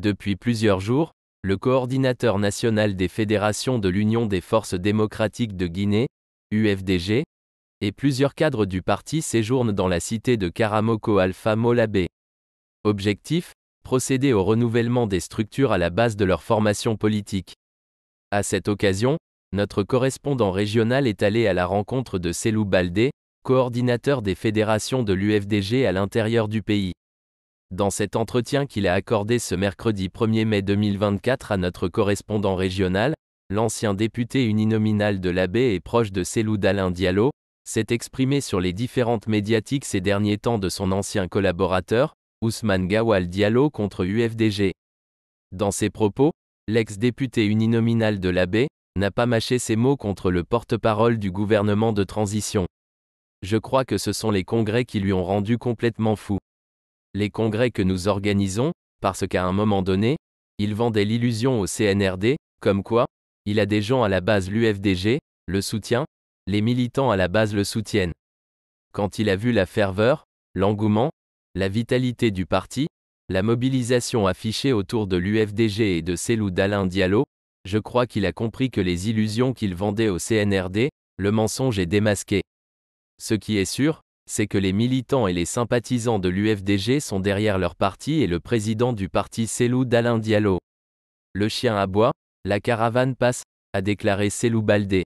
Depuis plusieurs jours, le coordinateur national des fédérations de l'Union des forces démocratiques de Guinée, UFDG, et plusieurs cadres du parti séjournent dans la cité de Karamoko Alpha Molabé. Objectif Procéder au renouvellement des structures à la base de leur formation politique. À cette occasion, notre correspondant régional est allé à la rencontre de Selou Baldé, coordinateur des fédérations de l'UFDG à l'intérieur du pays. Dans cet entretien qu'il a accordé ce mercredi 1er mai 2024 à notre correspondant régional, l'ancien député uninominal de l'Abbé et proche de Célou d'Alain Diallo, s'est exprimé sur les différentes médiatiques ces derniers temps de son ancien collaborateur, Ousmane Gawal Diallo contre UFDG. Dans ses propos, l'ex-député uninominal de l'Abbé n'a pas mâché ses mots contre le porte-parole du gouvernement de transition. Je crois que ce sont les congrès qui lui ont rendu complètement fou les congrès que nous organisons, parce qu'à un moment donné, il vendait l'illusion au CNRD, comme quoi, il a des gens à la base l'UFDG, le soutient, les militants à la base le soutiennent. Quand il a vu la ferveur, l'engouement, la vitalité du parti, la mobilisation affichée autour de l'UFDG et de Célou d'Alain Diallo, je crois qu'il a compris que les illusions qu'il vendait au CNRD, le mensonge est démasqué. Ce qui est sûr, c'est que les militants et les sympathisants de l'UFDG sont derrière leur parti et le président du parti Selou d'Alain Diallo. Le chien aboie, la caravane passe, a déclaré Selou Baldé.